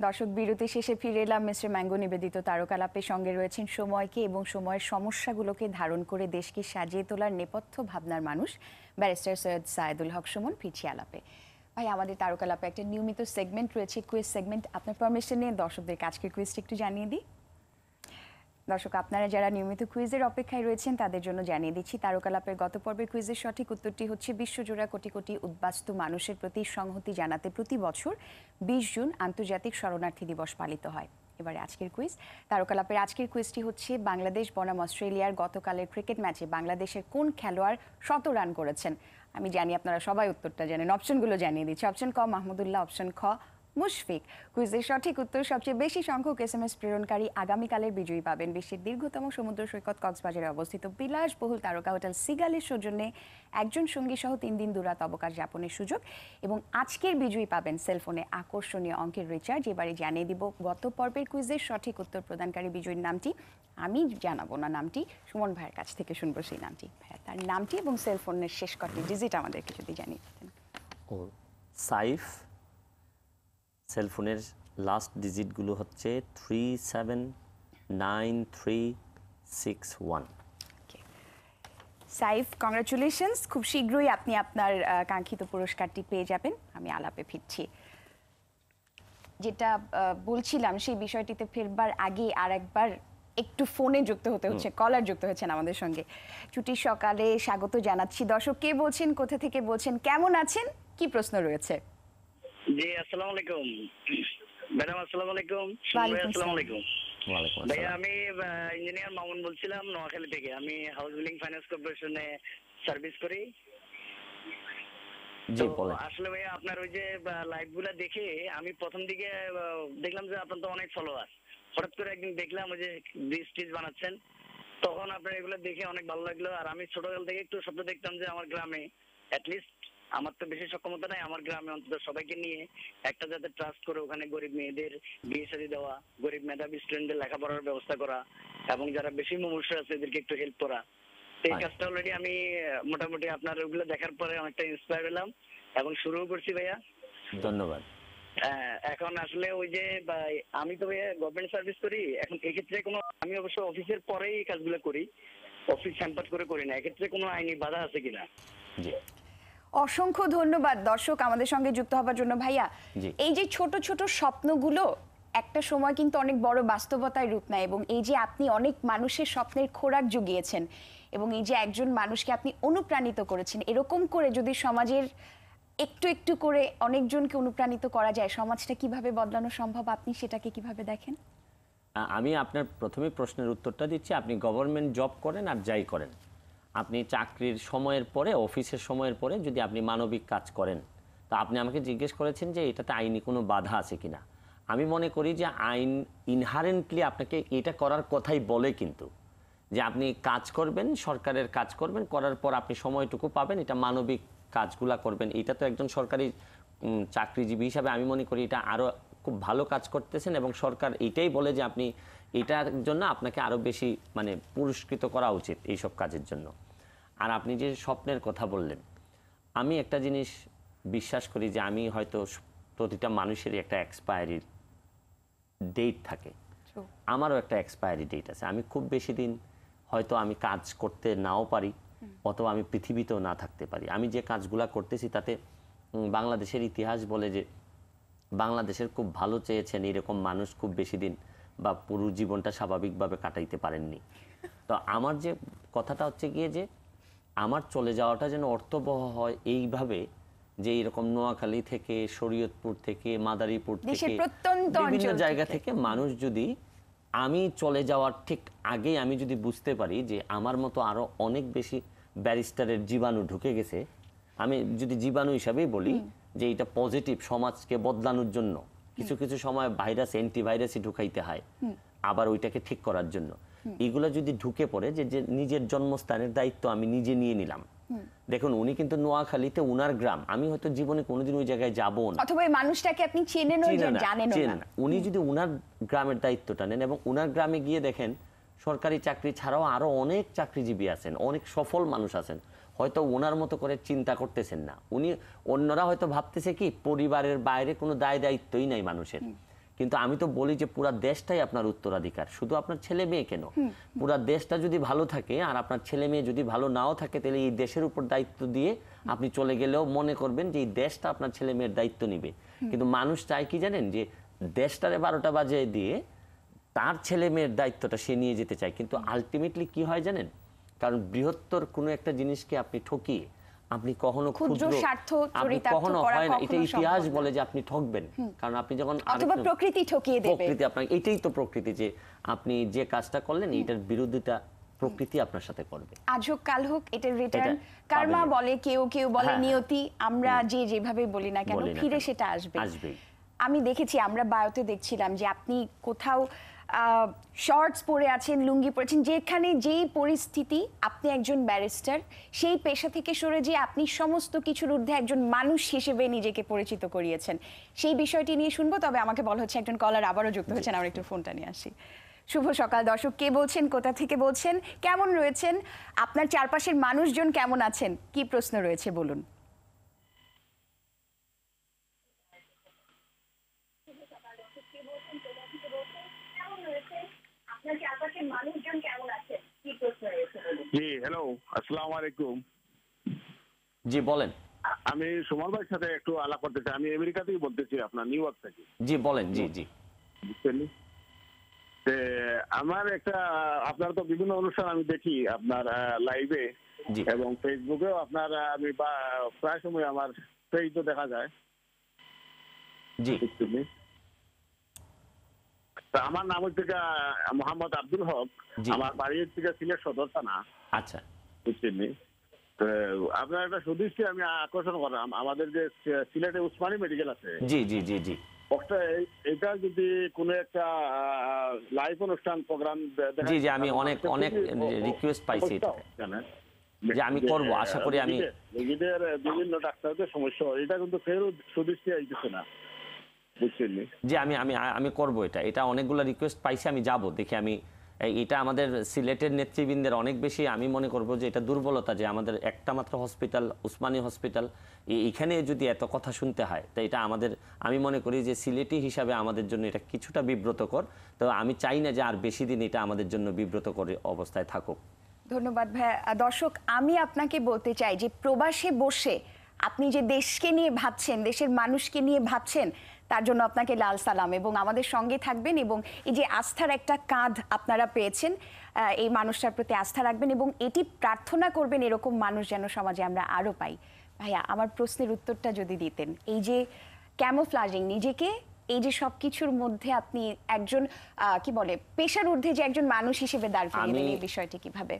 দর্শক বিরতি শেষে ফিরে এলাম মিস্টার ম্যাঙ্গো নিবেদিত তারকালাপের সঙ্গে রয়েছেন সময়কে এবং সময়ের সমস্যাগুলোকে ধারণ করে দেশকে সাজিয়ে তোলার নেপথ্য ভাবনার মানুষ ব্যারিস্টার সৈয়দ সায়েদুল হক সুমন ফিরছি আলাপে ভাই আমাদের তারকালাপে একটা নিয়মিত সেগমেন্ট রয়েছে কুইজ সেগমেন্ট আপনার পারমিশন নিয়ে দর্শকদের কাজকে কুইজটি একটু জানিয়ে দিই দর্শক আপনারা যারা নিয়মিত কুইজের অপেক্ষায় রয়েছেন তাদের জন্য জানিয়ে দিচ্ছি তারকালাপের গত পর্বের কুইজের সঠিক উত্তরটি হচ্ছে বিশ্বজোড়া কোটি কোটি উদ্বাস্ত মানুষের প্রতি সংহতি জানাতে প্রতি বছর বিশ জুন আন্তর্জাতিক শরণার্থী দিবস পালিত হয় এবারে আজকের কুইজ তারকালাপের আজকের কুইজটি হচ্ছে বাংলাদেশ বনাম অস্ট্রেলিয়ার গতকালের ক্রিকেট ম্যাচে বাংলাদেশের কোন খেলোয়াড় শত রান করেছেন আমি জানি আপনারা সবাই উত্তরটা জানেন অপশনগুলো জানিয়ে দিচ্ছি অপশন ক মাহমুদুল্লাহ অপশন খ মুশফিক কুইজে সঠিক উত্তর সবচেয়ে বেশি সংখ্যক এস এম এস প্রেরণকারী আগামীকালের বিজয়ী পাবেন বিশ্বের দীর্ঘতম সমুদ্র সৈকত কক্সবাজারে অবস্থিত বিলাসবহুল তারকা হোটেল সিগালের সৌজন্যে একজন সঙ্গী সহ তিন দিন দূরাত অবকাশ যাপনের সুযোগ এবং আজকের বিজয়ী পাবেন সেলফোনে আকর্ষণীয় অঙ্কের রিচার্জ এবারে জানিয়ে দিব গত পর্বের কুইজের সঠিক উত্তর প্রদানকারী বিজয়ীর নামটি আমি জানাবো না নামটি সুমন ভাইয়ের কাছ থেকে শুনবো সেই নামটি ভাইয়া তার নামটি এবং সেলফোনের শেষ কটি ডিজিট আমাদেরকে যদি জানিয়ে দিতেন সাইফ সেলফোনের লাস্ট ডিজিটগুলো হচ্ছে three seven nine three six one Saif congratulations খুব শীঘ্রই আপনি আপনার কাঙ্ক্ষিত পুরস্কারটি পেয়ে যাবেন আমি আলাপে ফিরছি যেটা বলছিলাম সেই বিষয়টিতে ফেরবার আগে আর একবার একটু ফোনে যুক্ত হতে হচ্ছে কলার যুক্ত হচ্ছেন আমাদের সঙ্গে ছুটির সকালে স্বাগত জানাচ্ছি দর্শক কে বলছেন কোথা থেকে বলছেন কেমন আছেন কি প্রশ্ন রয়েছে জি আলাইকুম ম্যাডাম আলাইকুম আলাইকুম ভাইয়া আমি ইঞ্জিনিয়ার মামুন বলছিলাম নোয়াখালী থেকে আমি হাউস বিল্ডিং ফাইন্যান্স কর্পোরেশনে সার্ভিস করি আসলে ভাইয়া আপনার ওই যে লাইভ গুলা দেখে আমি প্রথম দিকে দেখলাম যে আপনার তো অনেক ফলোয়ার হঠাৎ করে একদিন দেখলাম ওই যে ব্রিজ টিজ বানাচ্ছেন তখন আপনার এগুলো দেখে অনেক ভালো লাগলো আর আমি ছোটকাল থেকে একটু স্বপ্ন দেখতাম যে আমার গ্রামে অ্যাটলিস্ট আমার তো বেশি সক্ষমতা নাই আমার গ্রামে অন্তত সবাইকে নিয়ে একটা যাতে ট্রাস্ট করে ওখানে গরিব মেয়েদের বিয়ে শাদী দেওয়া গরিব মেধাবী স্টুডেন্টদের লেখাপড়ার ব্যবস্থা করা এবং যারা বেশি মুমূর্ষ আছে এদেরকে একটু হেল্প করা এই কাজটা অলরেডি আমি মোটামুটি আপনার ওগুলো দেখার পরে অনেকটা ইন্সপায়ার হলাম এবং শুরুও করছি ভাইয়া ধন্যবাদ এখন আসলে ওই যে আমি তো ভাইয়া গভর্নমেন্ট সার্ভিস করি এখন এক্ষেত্রে কোনো আমি অবশ্য অফিসের পরেই কাজগুলো করি অফিস হ্যাম্পার করে করি না এক্ষেত্রে কোনো আইনি বাধা আছে কিনা অসংখ্য ধন্যবাদ দর্শক আমাদের সঙ্গে যুক্ত হবার জন্য ভাইয়া এই যে ছোট ছোট স্বপ্নগুলো একটা সময় কিন্তু অনেক বড় বাস্তবতায় রূপ নেয় এবং এই যে আপনি অনেক মানুষের স্বপ্নের খোরাক জুগিয়েছেন এবং এই যে একজন মানুষকে আপনি অনুপ্রাণিত করেছেন এরকম করে যদি সমাজের একটু একটু করে অনেকজনকে অনুপ্রাণিত করা যায় সমাজটা কিভাবে বদলানো সম্ভব আপনি সেটাকে কিভাবে দেখেন আমি আপনার প্রথমে প্রশ্নের উত্তরটা দিচ্ছি আপনি গভর্নমেন্ট জব করেন আর যাই করেন আপনি চাকরির সময়ের পরে অফিসের সময়ের পরে যদি আপনি মানবিক কাজ করেন তা আপনি আমাকে জিজ্ঞেস করেছেন যে এটাতে আইনি কোনো বাধা আছে কি না আমি মনে করি যে আইন ইনহারেন্টলি আপনাকে এটা করার কথাই বলে কিন্তু যে আপনি কাজ করবেন সরকারের কাজ করবেন করার পর আপনি সময়টুকু পাবেন এটা মানবিক কাজগুলা করবেন এটা তো একজন সরকারি চাকরিজীবী হিসাবে আমি মনে করি এটা আরও খুব ভালো কাজ করতেছেন এবং সরকার এটাই বলে যে আপনি এটার জন্য আপনাকে আরও বেশি মানে পুরস্কৃত করা উচিত এই সব কাজের জন্য আর আপনি যে স্বপ্নের কথা বললেন আমি একটা জিনিস বিশ্বাস করি যে আমি হয়তো প্রতিটা মানুষেরই একটা এক্সপায়ারি ডেট থাকে আমারও একটা এক্সপায়ারি ডেট আছে আমি খুব বেশি দিন হয়তো আমি কাজ করতে নাও পারি অথবা আমি পৃথিবীতেও না থাকতে পারি আমি যে কাজগুলা করতেছি তাতে বাংলাদেশের ইতিহাস বলে যে বাংলাদেশের খুব ভালো চেয়েছেন এরকম মানুষ খুব বেশি দিন বা পুরো জীবনটা স্বাভাবিকভাবে কাটাইতে পারেননি তো আমার যে কথাটা হচ্ছে গিয়ে যে আমার চলে যাওয়াটা যেন অর্থবহ হয় এইভাবে যে এরকম নোয়াখালী থেকে শরীয়তপুর থেকে মাদারীপুর থেকে বিভিন্ন জায়গা থেকে মানুষ যদি আমি চলে যাওয়ার ঠিক আগে আমি যদি বুঝতে পারি যে আমার মতো আরো অনেক বেশি ব্যারিস্টারের জীবাণু ঢুকে গেছে আমি যদি জীবাণু হিসাবেই বলি যে এটা পজিটিভ সমাজকে বদলানোর জন্য কিছু কিছু সময় ভাইরাস অ্যান্টিভাইরাসই ঢুকাইতে হয় আবার ওইটাকে ঠিক করার জন্য এগুলো যদি ঢুকে পড়ে যে যে নিজের জন্মস্থানের দায়িত্ব আমি নিজে নিয়ে নিলাম দেখুন উনি কিন্তু নোয়াখালীতে উনার গ্রাম আমি হয়তো জীবনে কোনোদিন ওই জায়গায় যাব না অথবা এই মানুষটাকে আপনি চেনেন ওই জানেন না উনি যদি উনার গ্রামের দায়িত্বটা নেন এবং উনার গ্রামে গিয়ে দেখেন সরকারি চাকরি ছাড়াও আরো অনেক চাকরিজীবী আছেন অনেক সফল মানুষ আছেন হয়তো ওনার মতো করে চিন্তা করতেছেন না উনি অন্যরা হয়তো ভাবতেছে কি পরিবারের বাইরে কোনো দায় দায়িত্বই নাই মানুষের কিন্তু আমি তো বলি যে পুরা দেশটাই আপনার উত্তরাধিকার শুধু আপনার ছেলে মেয়ে কেন পুরা দেশটা যদি ভালো থাকে আর আপনার ছেলে মেয়ে যদি ভালো নাও থাকে তাহলে এই দেশের উপর দায়িত্ব দিয়ে আপনি চলে গেলেও মনে করবেন যে এই দেশটা আপনার ছেলে মেয়ের দায়িত্ব নিবে কিন্তু মানুষ চায় কি জানেন যে দেশটারে বারোটা বাজে দিয়ে তার ছেলে মেয়ের দায়িত্বটা সে নিয়ে যেতে চায় কিন্তু আলটিমেটলি কি হয় জানেন কারণ বৃহত্তর কোনো একটা জিনিসকে আপনি ঠকিয়ে আপনি কখনো ক্ষুদ্র স্বার্থ কখনো হয় না এটা ইতিহাস বলে যে আপনি ঠকবেন কারণ আপনি যখন প্রকৃতি ঠকিয়ে দেবে প্রকৃতি আপনাকে এটাই তো প্রকৃতি যে আপনি যে কাজটা করলেন এটার বিরোধিতা প্রকৃতি আপনার সাথে করবে আজ হোক কাল হোক এটার রিটার্ন কার্মা বলে কেউ কেউ বলে হ্যাঁ, হ্যাঁ। নিয়তি আমরা যে যেভাবে বলি না কেন ফিরে সেটা আসবে আমি দেখেছি আমরা বায়োতে দেখছিলাম যে আপনি কোথাও শর্টস পরে আছেন লুঙ্গি পরেছেন যেখানে যেই পরিস্থিতি আপনি একজন ব্যারিস্টার সেই পেশা থেকে সরে যে আপনি সমস্ত কিছুর ঊর্ধ্বে একজন মানুষ হিসেবে নিজেকে পরিচিত করিয়েছেন সেই বিষয়টি নিয়ে শুনবো তবে আমাকে বলা হচ্ছে একজন কলার আবারও যুক্ত হয়েছেন আমরা একটু ফোনটা নিয়ে আসি শুভ সকাল দর্শক কে বলছেন কোথা থেকে বলছেন কেমন রয়েছেন আপনার চারপাশের মানুষজন কেমন আছেন কি প্রশ্ন রয়েছে বলুন জি হ্যালো আলাইকুম জি বলেন আমি সুমন ভাইয়ের সাথে একটু আলাপ করতে চাই আমি আমেরিকা থেকে বলতেছি আপনার নিউ ইয়র্ক থেকে জি বলেন জি জি আমার একটা আপনার তো বিভিন্ন অনুষ্ঠান আমি দেখি আপনার লাইভে এবং ফেসবুকেও আপনার আমি প্রায় সময় আমার পেজ তো দেখা যায় জি আমার নাম হচ্ছে মোহাম্মদ আব্দুল হক আমার বাড়ি হচ্ছে সিলেট সদর থানা আচ্ছা বুঝছেন আপনার একটা সুদৃষ্টি আমি আকর্ষণ করলাম আমাদের যে সিলেটে উসমানী মেডিকেল আছে জি জি জি জি এটা যদি কোনো একটা লাইভ অনুষ্ঠান প্রোগ্রাম জি জি আমি অনেক অনেক রিকোয়েস্ট পাইছি যে আমি করব আশা করি আমি বিভিন্ন ডাক্তারদের সমস্যা এটা কিন্তু ফের সুদৃষ্টি আইতেছে না যে আমি আমি আমি করব এটা এটা অনেকগুলো রিকোয়েস্ট পাইছি আমি যাব দেখি আমি এটা আমাদের সিলেটের নেতৃবৃন্দের অনেক বেশি আমি মনে করব যে এটা দুর্বলতা যে আমাদের একটা মাত্র হসপিটাল উসমানি হসপিটাল এখানে যদি এত কথা শুনতে হয় তা এটা আমাদের আমি মনে করি যে সিলেটি হিসাবে আমাদের জন্য এটা কিছুটা বিব্রতকর তো আমি চাই না যে আর বেশি দিন এটা আমাদের জন্য বিব্রতকর অবস্থায় থাকুক ধন্যবাদ ভাইয়া দর্শক আমি আপনাকে বলতে চাই যে প্রবাসে বসে আপনি যে দেশকে নিয়ে ভাবছেন দেশের মানুষকে নিয়ে ভাবছেন তার জন্য আপনাকে লাল সালাম এবং আমাদের সঙ্গে থাকবেন এবং এই যে আস্থার একটা কাঁধ আপনারা পেয়েছেন এই মানুষটার প্রতি আস্থা রাখবেন এবং এটি প্রার্থনা করবেন এরকম মানুষ যেন সমাজে আমরা আরও পাই ভাইয়া আমার প্রশ্নের উত্তরটা যদি দিতেন এই যে ক্যামোফ্লাজিং নিজেকে এই যে সব কিছুর মধ্যে আপনি একজন কি বলে পেশার ঊর্ধ্বে যে একজন মানুষ হিসেবে দাঁড়িয়ে এই বিষয়টি কিভাবে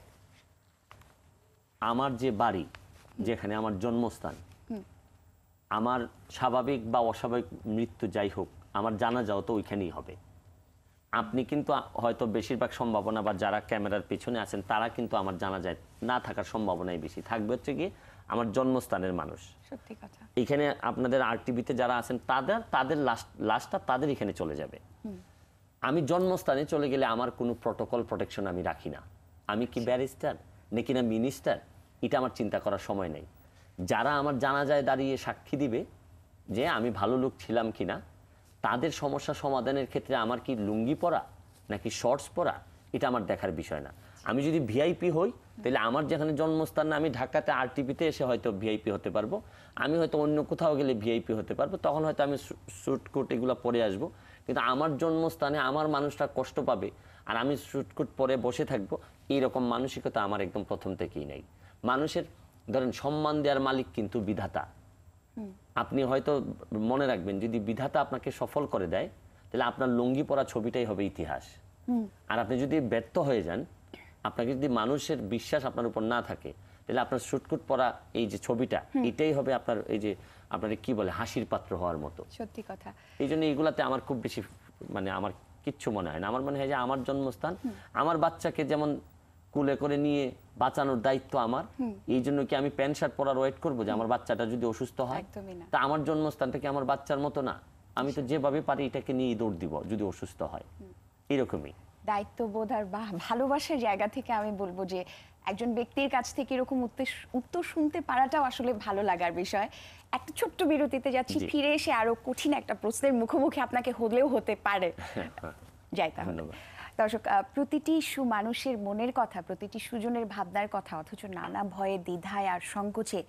আমার যে বাড়ি যেখানে আমার জন্মস্থান আমার স্বাভাবিক বা অস্বাভাবিক মৃত্যু যাই হোক আমার জানা যাও তো ওইখানেই হবে আপনি কিন্তু হয়তো বেশিরভাগ সম্ভাবনা বা যারা ক্যামেরার পিছনে আছেন তারা কিন্তু আমার জানা যায় না থাকার সম্ভাবনাই বেশি থাকবে হচ্ছে কি আমার জন্মস্থানের মানুষ এখানে আপনাদের আর টিভিতে যারা আছেন তাদের তাদের লাস্ট লাস্টটা তাদের এখানে চলে যাবে আমি জন্মস্থানে চলে গেলে আমার কোনো প্রোটোকল প্রোটেকশন আমি রাখি না আমি কি আচ্ছা। ব্যারিস্টার নাকি না মিনিস্টার এটা আমার চিন্তা করার সময় নেই যারা আমার জানা যায় দাঁড়িয়ে সাক্ষী দিবে যে আমি ভালো লোক ছিলাম কি না তাদের সমস্যা সমাধানের ক্ষেত্রে আমার কি লুঙ্গি পরা নাকি শর্টস পরা এটা আমার দেখার বিষয় না আমি যদি ভিআইপি হই তাহলে আমার যেখানে জন্মস্থান না আমি ঢাকাতে আরটিপিতে এসে হয়তো ভিআইপি হতে পারবো আমি হয়তো অন্য কোথাও গেলে ভিআইপি হতে পারবো তখন হয়তো আমি স্যুটকুট এগুলো পরে আসবো কিন্তু আমার জন্মস্থানে আমার মানুষটা কষ্ট পাবে আর আমি স্যুটকুট পরে বসে থাকবো এইরকম মানসিকতা আমার একদম প্রথম থেকেই নেই মানুষের ধরেন সম্মান দেওয়ার মালিক কিন্তু বিধাতা আপনি হয়তো মনে রাখবেন যদি বিধাতা আপনাকে সফল করে দেয় তাহলে আপনার লুঙ্গি পরা ছবিটাই হবে ইতিহাস আর আপনি যদি ব্যর্থ হয়ে যান আপনাকে যদি মানুষের বিশ্বাস আপনার উপর না থাকে তাহলে আপনার সুটকুট পরা এই যে ছবিটা এটাই হবে আপনার এই যে আপনার কি বলে হাসির পাত্র হওয়ার মতো সত্যি কথা এই জন্য এগুলাতে আমার খুব বেশি মানে আমার কিচ্ছু মনে হয় না আমার মনে হয় যে আমার জন্মস্থান আমার বাচ্চাকে যেমন কুলে করে নিয়ে বাঁচানোর দায়িত্ব আমার এই জন্য কি আমি প্যান্ট শার্ট পরার ওয়েট করবো যে আমার বাচ্চাটা যদি অসুস্থ হয় তা আমার জন্মস্থানটা কি আমার বাচ্চার মতো না আমি তো যেভাবে পারি এটাকে নিয়ে দৌড় দিব যদি অসুস্থ হয় এরকমই দায়িত্ববোধ আর ভালোবাসার জায়গা থেকে আমি বলবো যে একজন ব্যক্তির কাছ থেকে এরকম উত্তর শুনতে পারাটাও আসলে ভালো লাগার বিষয় একটা ছোট্ট বিরতিতে যাচ্ছি ফিরে এসে আরো কঠিন একটা প্রশ্নের মুখোমুখি আপনাকে হলেও হতে পারে হ্যাঁ, হ্যাঁ। যাই তাহলে দর্শক প্রতিটি সুমানুষের মনের কথা প্রতিটি সুজনের ভাবনার কথা অথচ নানা ভয়ে দ্বিধায় আর সংকোচে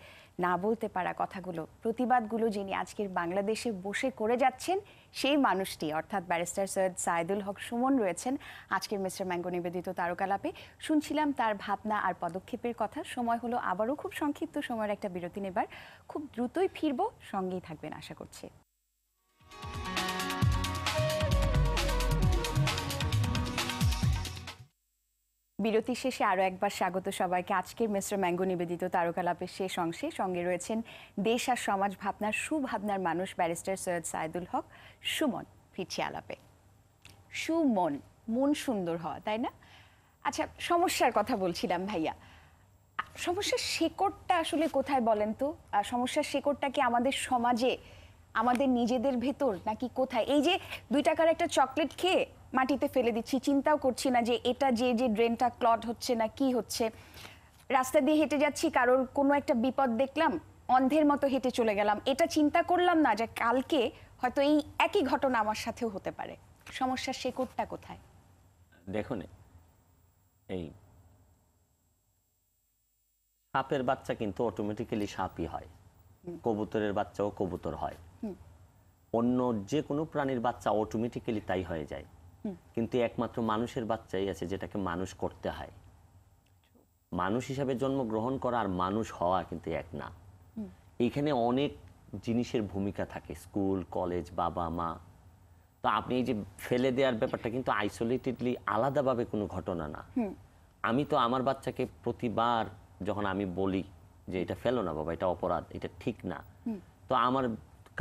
না বলতে পারা কথাগুলো প্রতিবাদগুলো যিনি আজকের বাংলাদেশে বসে করে যাচ্ছেন সেই মানুষটি অর্থাৎ ব্যারিস্টার সৈয়দ সাইদুল হক সুমন রয়েছেন আজকের মিস্টার ম্যাঙ্গো নিবেদিত তারকালাপে শুনছিলাম তার ভাবনা আর পদক্ষেপের কথা সময় হলো আবারও খুব সংক্ষিপ্ত সময়ের একটা বিরতি নেবার খুব দ্রুতই ফিরব সঙ্গেই থাকবেন আশা করছি বিরতি শেষে আরও একবার স্বাগত সবাইকে আজকের মিশ্র ম্যাঙ্গো নিবেদিত তারকালাপের শেষ অংশে সঙ্গে রয়েছেন দেশ আর সমাজ ভাবনার সুভাবনার মানুষ ব্যারিস্টার সৈয়দ সাইদুল হক সুমন ফিরছি আলাপে সুমন মন সুন্দর হওয়া তাই না আচ্ছা সমস্যার কথা বলছিলাম ভাইয়া সমস্যার শেকড়টা আসলে কোথায় বলেন তো সমস্যার শেকড়টা কি আমাদের সমাজে আমাদের নিজেদের ভেতর নাকি কোথায় এই যে দুই টাকার একটা চকলেট খেয়ে মাটিতে ফেলে দিচ্ছি চিন্তাও করছি না যে এটা যে যে ড্রেনটা ক্লট হচ্ছে না কি হচ্ছে রাস্তা দিয়ে হেঁটে যাচ্ছি কারোর কোনো একটা বিপদ দেখলাম অন্ধের মতো হেঁটে চলে গেলাম এটা চিন্তা করলাম না যে কালকে হয়তো এই একই ঘটনা আমার সাথেও হতে পারে সমস্যার শেকড়টা কোথায় দেখুন এই সাপের বাচ্চা কিন্তু অটোমেটিক্যালি সাপই হয় কবুতরের বাচ্চাও কবুতর হয় অন্য যে কোনো প্রাণীর বাচ্চা অটোমেটিক্যালি তাই হয়ে যায় কিন্তু একমাত্র মানুষের বাচ্চাই আছে যেটাকে মানুষ করতে হয় মানুষ হিসাবে জন্মগ্রহণ করা আর মানুষ হওয়া কিন্তু এক না এখানে অনেক জিনিসের ভূমিকা থাকে স্কুল কলেজ বাবা মা তো আপনি এই যে ফেলে দেওয়ার ব্যাপারটা কিন্তু আইসোলেটেডলি আলাদাভাবে কোনো ঘটনা না আমি তো আমার বাচ্চাকে প্রতিবার যখন আমি বলি যে এটা ফেলো না বাবা এটা অপরাধ এটা ঠিক না তো আমার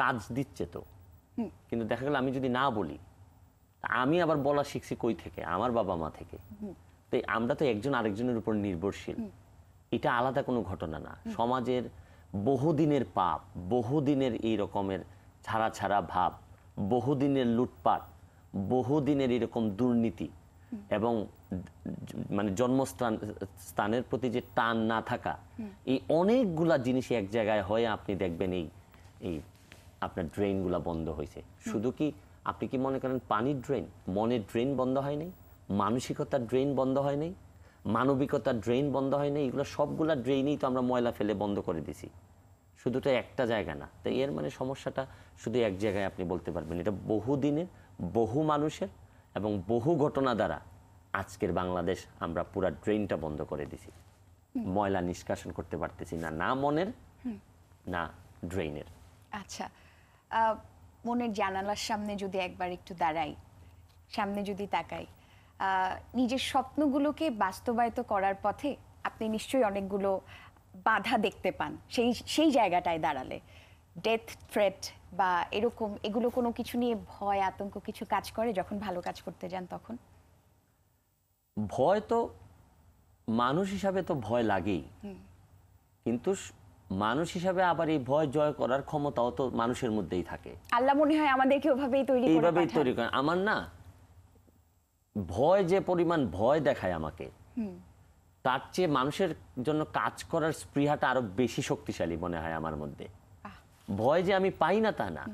কাজ দিচ্ছে তো কিন্তু দেখা গেল আমি যদি না বলি আমি আবার বলা শিখছি কই থেকে আমার বাবা মা থেকে তো আমরা তো একজন আরেকজনের উপর নির্ভরশীল এটা আলাদা কোনো ঘটনা না সমাজের বহুদিনের পাপ বহুদিনের এই রকমের ছাড়া ছাড়া ভাব বহুদিনের লুটপাট বহুদিনের এরকম দুর্নীতি এবং মানে জন্মস্থান স্থানের প্রতি যে টান না থাকা এই অনেকগুলা জিনিস এক জায়গায় হয়ে আপনি দেখবেন এই এই আপনার ড্রেনগুলা বন্ধ হয়েছে শুধু কি আপনি কি মনে করেন পানির ড্রেন মনের ড্রেন বন্ধ হয় নাই মানসিকতার ড্রেন বন্ধ হয় নাই মানবিকতার ড্রেন বন্ধ হয় নাই এগুলো সবগুলা ড্রেনই তো আমরা ময়লা ফেলে বন্ধ করে দিছি শুধু তো একটা জায়গা না তাই এর মানে সমস্যাটা শুধু এক জায়গায় আপনি বলতে পারবেন এটা বহু দিনের বহু মানুষের এবং বহু ঘটনা দ্বারা আজকের বাংলাদেশ আমরা পুরা ড্রেনটা বন্ধ করে দিছি ময়লা নিষ্কাশন করতে পারতেছি না না মনের না ড্রেনের আচ্ছা মনের জানালার সামনে যদি একবার একটু দাঁড়াই সামনে যদি তাকাই নিজের স্বপ্নগুলোকে বাস্তবায়িত করার পথে আপনি নিশ্চয়ই অনেকগুলো বাধা দেখতে পান সেই সেই জায়গাটায় দাঁড়ালে ডেথ থ্রেট বা এরকম এগুলো কোনো কিছু নিয়ে ভয় আতঙ্ক কিছু কাজ করে যখন ভালো কাজ করতে যান তখন ভয় তো মানুষ হিসাবে তো ভয় লাগেই কিন্তু মানুষ হিসাবে আবার এই ভয় জয় করার ক্ষমতাও তো মানুষের মধ্যেই থাকে আল্লাহ মনে হয় আমাদেরকে ওভাবেই তৈরি এইভাবেই তৈরি করেন আমার না ভয় যে পরিমাণ ভয় দেখায় আমাকে তার চেয়ে মানুষের জন্য কাজ করার স্পৃহাটা আরো বেশি শক্তিশালী মনে হয় আমার মধ্যে ভয় যে আমি পাই না তা না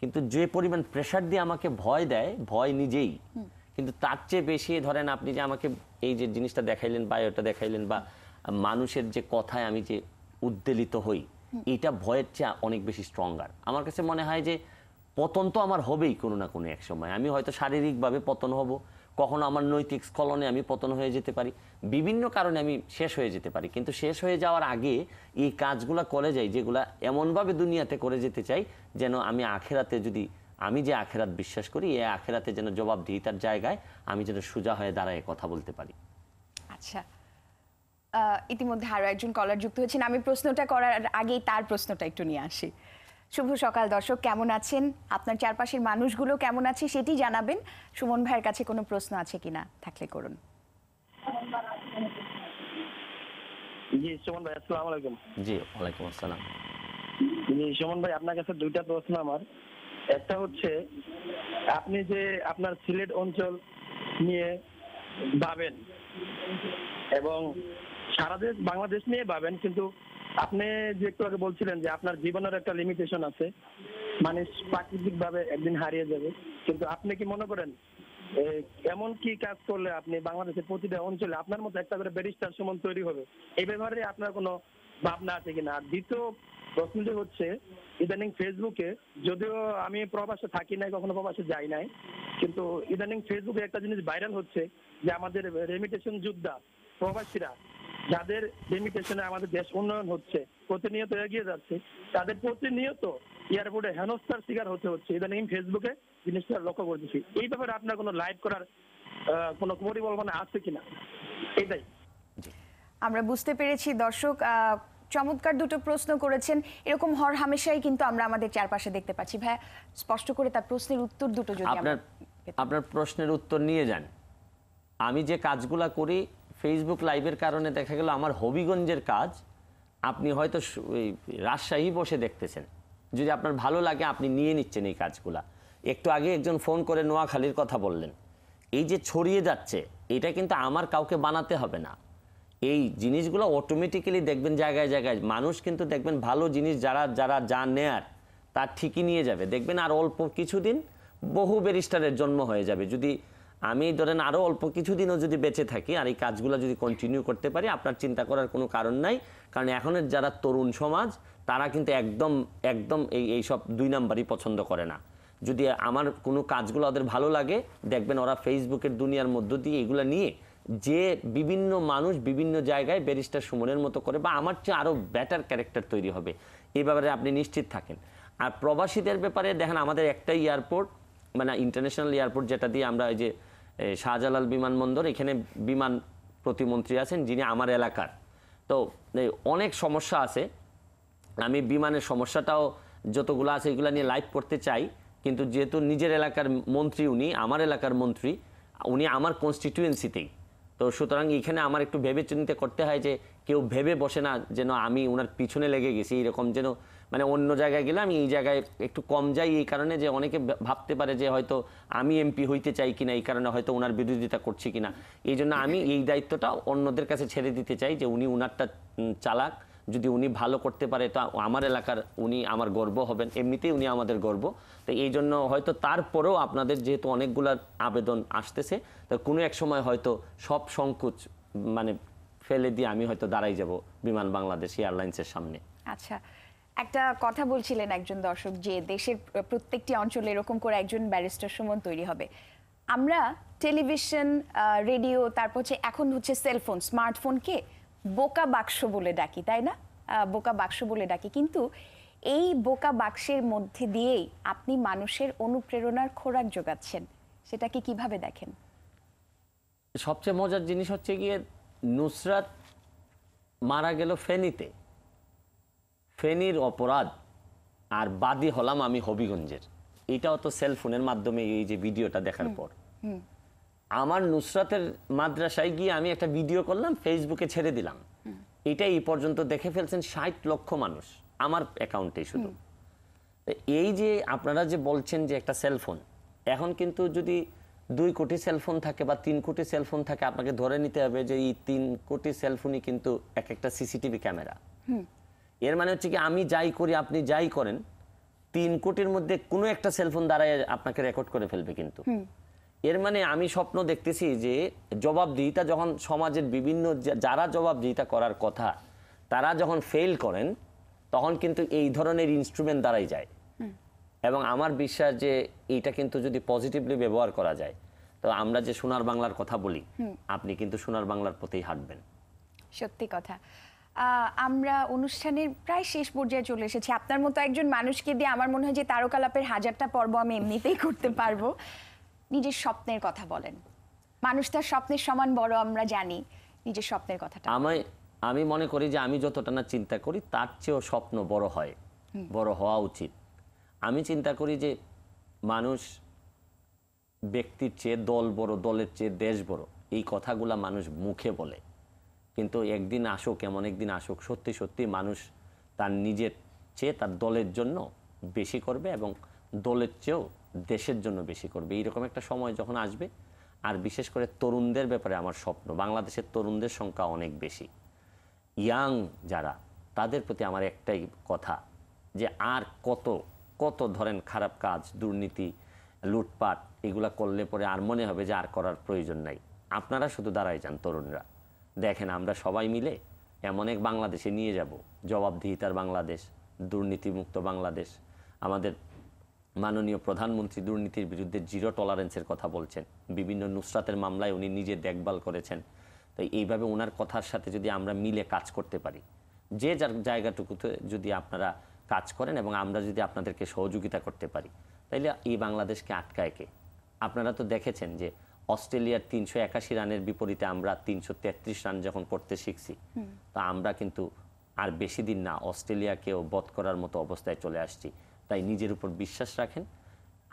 কিন্তু যে পরিমাণ প্রেশার দিয়ে আমাকে ভয় দেয় ভয় নিজেই কিন্তু তার চেয়ে বেশি ধরেন আপনি যে আমাকে এই যে জিনিসটা দেখাইলেন বা এটা দেখাইলেন বা মানুষের যে কথায় আমি যে উদ্বেলিত হই এটা ভয়ের চেয়ে অনেক বেশি স্ট্রঙ্গার আমার কাছে মনে হয় যে পতন তো আমার হবেই কোনো না কোনো এক সময় আমি হয়তো শারীরিকভাবে পতন হব কখনো আমার নৈতিক স্খলনে আমি পতন হয়ে যেতে পারি বিভিন্ন কারণে আমি শেষ হয়ে যেতে পারি কিন্তু শেষ হয়ে যাওয়ার আগে এই কাজগুলো করে যাই যেগুলা এমনভাবে দুনিয়াতে করে যেতে চাই যেন আমি আখেরাতে যদি আমি যে আখেরাত বিশ্বাস করি এ আখেরাতে যেন জবাবদিহিতার জায়গায় আমি যেন সোজা হয়ে দাঁড়ায় কথা বলতে পারি আচ্ছা ইতিমধ্যে আরও একজন কলার যুক্ত হয়েছেন আমি প্রশ্নটা করার আগেই তার প্রশ্নটা একটু নিয়ে আসি শুভ সকাল দর্শক কেমন আছেন আপনার চারপাশের মানুষগুলো কেমন আছে সেটি জানাবেন সুমন ভাইয়ের কাছে কোনো প্রশ্ন আছে কিনা থাকলে করুন জি সুমন ওয়ালাইকুম আসসালাম জি সুমন ভাই আপনার কাছে দুইটা প্রশ্ন আমার একটা হচ্ছে আপনি যে আপনার সিলেট অঞ্চল নিয়ে ভাবেন এবং সারা দেশ বাংলাদেশ নিয়ে ভাবেন কিন্তু আপনি যে একটু আগে বলছিলেন যে আপনার জীবনের একটা লিমিটেশন আছে মানে প্রাকৃতিক ভাবে একদিন হারিয়ে যাবে কিন্তু আপনি কি মনে করেন এমন কি কাজ করলে আপনি বাংলাদেশের প্রতিটা অঞ্চলে আপনার মতো একটা করে ব্যারিস্টার সমান তৈরি হবে এই ব্যাপারে আপনার কোনো ভাবনা আছে কিনা আর দ্বিতীয় প্রশ্নটি হচ্ছে ইদানিং ফেসবুকে যদিও আমি প্রবাসে থাকি নাই কখনো প্রবাসে যাই নাই কিন্তু ইদানিং ফেসবুকে একটা জিনিস ভাইরাল হচ্ছে যে আমাদের রেমিটেশন যোদ্ধা প্রবাসীরা যাদের লিমিটেশনে আমাদের দেশ উন্নয়ন হচ্ছে প্রতিনিয়ত এগিয়ে যাচ্ছে তাদের প্রতিনিয়ত এয়ারপোর্টে হেনস্থার শিকার হতে হচ্ছে ইদানিং ফেসবুকে জিনিসটা লক্ষ্য করতেছি এই ব্যাপারে আপনার কোনো লাইভ করার কোনো পরিকল্পনা আছে কিনা এটাই আমরা বুঝতে পেরেছি দর্শক চমৎকার দুটো প্রশ্ন করেছেন এরকম হর হামেশাই কিন্তু আমরা আমাদের চারপাশে দেখতে পাচ্ছি ভাই স্পষ্ট করে তার প্রশ্নের উত্তর দুটো যদি আপনার আপনার প্রশ্নের উত্তর নিয়ে যান আমি যে কাজগুলা করি ফেসবুক লাইভের কারণে দেখা গেল আমার হবিগঞ্জের কাজ আপনি হয়তো ওই রাজশাহী বসে দেখতেছেন যদি আপনার ভালো লাগে আপনি নিয়ে নিচ্ছেন এই কাজগুলা একটু আগে একজন ফোন করে নোয়াখালীর কথা বললেন এই যে ছড়িয়ে যাচ্ছে এটা কিন্তু আমার কাউকে বানাতে হবে না এই জিনিসগুলো অটোমেটিক্যালি দেখবেন জায়গায় জায়গায় মানুষ কিন্তু দেখবেন ভালো জিনিস যারা যারা যা নেয়ার তার ঠিকই নিয়ে যাবে দেখবেন আর অল্প কিছুদিন বহু ব্যারিস্টারের জন্ম হয়ে যাবে যদি আমি ধরেন আরও অল্প কিছুদিনও যদি বেঁচে থাকি আর এই কাজগুলো যদি কন্টিনিউ করতে পারি আপনার চিন্তা করার কোনো কারণ নাই কারণ এখনের যারা তরুণ সমাজ তারা কিন্তু একদম একদম এই এইসব দুই নাম্বারই পছন্দ করে না যদি আমার কোনো কাজগুলো ওদের ভালো লাগে দেখবেন ওরা ফেসবুকের দুনিয়ার মধ্য দিয়ে এগুলো নিয়ে যে বিভিন্ন মানুষ বিভিন্ন জায়গায় ব্যারিস্টার সুমনের মতো করে বা আমার চেয়ে আরও ব্যাটার ক্যারেক্টার তৈরি হবে এই ব্যাপারে আপনি নিশ্চিত থাকেন আর প্রবাসীদের ব্যাপারে দেখেন আমাদের একটা এয়ারপোর্ট মানে ইন্টারন্যাশনাল এয়ারপোর্ট যেটা দিয়ে আমরা এই যে শাহজালাল বিমানবন্দর এখানে বিমান প্রতিমন্ত্রী আছেন যিনি আমার এলাকার তো অনেক সমস্যা আছে আমি বিমানের সমস্যাটাও যতগুলো আছে এগুলো নিয়ে লাইভ করতে চাই কিন্তু যেহেতু নিজের এলাকার মন্ত্রী উনি আমার এলাকার মন্ত্রী উনি আমার কনস্টিটিউয়েন্সিতেই তো সুতরাং এখানে আমার একটু ভেবে চিন্তে করতে হয় যে কেউ ভেবে বসে না যেন আমি ওনার পিছনে লেগে গেছি এরকম যেন মানে অন্য জায়গায় গেলে আমি এই জায়গায় একটু কম যাই এই কারণে যে অনেকে ভাবতে পারে যে হয়তো আমি এমপি হইতে চাই কিনা এই কারণে হয়তো ওনার বিরোধিতা করছি কিনা এই জন্য আমি এই দায়িত্বটা অন্যদের কাছে ছেড়ে দিতে চাই যে উনি উনারটা চালাক যদি উনি ভালো করতে পারে তো আমার এলাকার উনি আমার গর্ব হবেন এমনিতেই উনি আমাদের গর্ব তো এই জন্য হয়তো তারপরেও আপনাদের যেহেতু অনেকগুলার আবেদন আসতেছে তো কোনো এক সময় হয়তো সব সংকোচ মানে ফেলে দিয়ে আমি হয়তো দাঁড়াই যাব বিমান বাংলাদেশ এয়ারলাইন্সের সামনে আচ্ছা একটা কথা বলছিলেন একজন দর্শক যে দেশের প্রত্যেকটি অঞ্চলে এরকম করে একজন ব্যারিস্টার সুমন তৈরি হবে আমরা টেলিভিশন রেডিও তারপর হচ্ছে এখন হচ্ছে সেলফোন স্মার্টফোনকে বোকা বাক্স বলে ডাকি তাই না বোকা বাক্স বলে ডাকি কিন্তু এই বোকা বাক্সের মধ্যে দিয়েই আপনি মানুষের অনুপ্রেরণার খোরাক যোগাচ্ছেন সেটাকে কিভাবে দেখেন সবচেয়ে মজার জিনিস হচ্ছে গিয়ে নুসরাত মারা গেল ফেনীতে ফেনীর অপরাধ আর বাদী হলাম আমি হবিগঞ্জের এটাও তো সেলফোনের মাধ্যমে এই যে ভিডিওটা দেখার পর আমার নুসরাতের মাদ্রাসায় গিয়ে আমি একটা ভিডিও করলাম ফেসবুকে ছেড়ে দিলাম এটা এই পর্যন্ত দেখে ফেলছেন ষাট লক্ষ মানুষ আমার অ্যাকাউন্টে শুধু এই যে আপনারা যে বলছেন যে একটা সেলফোন এখন কিন্তু যদি দুই কোটি সেলফোন থাকে বা তিন কোটি সেলফোন থাকে আপনাকে ধরে নিতে হবে যে এই তিন কোটি সেলফোনই কিন্তু এক একটা সিসিটিভি ক্যামেরা এর মানে হচ্ছে কি আমি যাই করি আপনি যাই করেন তিন কোটির মধ্যে কোনো একটা সেলফোন দ্বারাই আপনাকে রেকর্ড করে ফেলবে কিন্তু এর মানে আমি স্বপ্ন দেখতেছি যে জবাবদিহিতা যখন সমাজের বিভিন্ন যারা জবাবদিহিতা করার কথা তারা যখন ফেল করেন তখন কিন্তু এই ধরনের ইনস্ট্রুমেন্ট দ্বারাই যায় এবং আমার বিশ্বাস যে এইটা কিন্তু যদি পজিটিভলি ব্যবহার করা যায় তো আমরা যে সোনার বাংলার কথা বলি আপনি কিন্তু সোনার বাংলার পথেই হাঁটবেন সত্যি কথা আমরা অনুষ্ঠানের প্রায় শেষ পর্যায়ে চলে এসেছি আপনার মতো একজন মানুষকে দিয়ে আমার মনে হয় যে তারকালাপের হাজারটা পর্ব আমি এমনিতেই করতে পারবো নিজের স্বপ্নের কথা বলেন মানুষ তার স্বপ্নের সমান বড় আমরা জানি নিজের স্বপ্নের কথাটা আমায় আমি মনে করি যে আমি যতটা না চিন্তা করি তার চেয়েও স্বপ্ন বড় হয় বড় হওয়া উচিত আমি চিন্তা করি যে মানুষ ব্যক্তির চেয়ে দল বড় দলের চেয়ে দেশ বড় এই কথাগুলা মানুষ মুখে বলে কিন্তু একদিন আসুক এমন একদিন আসুক সত্যি সত্যি মানুষ তার নিজের চেয়ে তার দলের জন্য বেশি করবে এবং দলের চেয়েও দেশের জন্য বেশি করবে এইরকম একটা সময় যখন আসবে আর বিশেষ করে তরুণদের ব্যাপারে আমার স্বপ্ন বাংলাদেশের তরুণদের সংখ্যা অনেক বেশি ইয়াং যারা তাদের প্রতি আমার একটাই কথা যে আর কত কত ধরেন খারাপ কাজ দুর্নীতি লুটপাট এগুলা করলে পরে আর মনে হবে যে আর করার প্রয়োজন নাই আপনারা শুধু দাঁড়াই যান তরুণরা দেখেন আমরা সবাই মিলে এমন এক বাংলাদেশে নিয়ে যাব জবাবদিহিতার বাংলাদেশ দুর্নীতিমুক্ত বাংলাদেশ আমাদের মাননীয় প্রধানমন্ত্রী দুর্নীতির বিরুদ্ধে জিরো টলারেন্সের কথা বলছেন বিভিন্ন নুসরাতের মামলায় উনি নিজে দেখভাল করেছেন তো এইভাবে ওনার কথার সাথে যদি আমরা মিলে কাজ করতে পারি যে যার জায়গাটুকুতে যদি আপনারা কাজ করেন এবং আমরা যদি আপনাদেরকে সহযোগিতা করতে পারি তাইলে এই বাংলাদেশকে আটকায় কে আপনারা তো দেখেছেন যে অস্ট্রেলিয়ার তিনশো একাশি রানের বিপরীতে আমরা তিনশো তেত্রিশ রান যখন করতে শিখছি তা আমরা কিন্তু আর বেশি দিন না অস্ট্রেলিয়াকেও বধ করার মতো অবস্থায় চলে আসছি তাই নিজের উপর বিশ্বাস রাখেন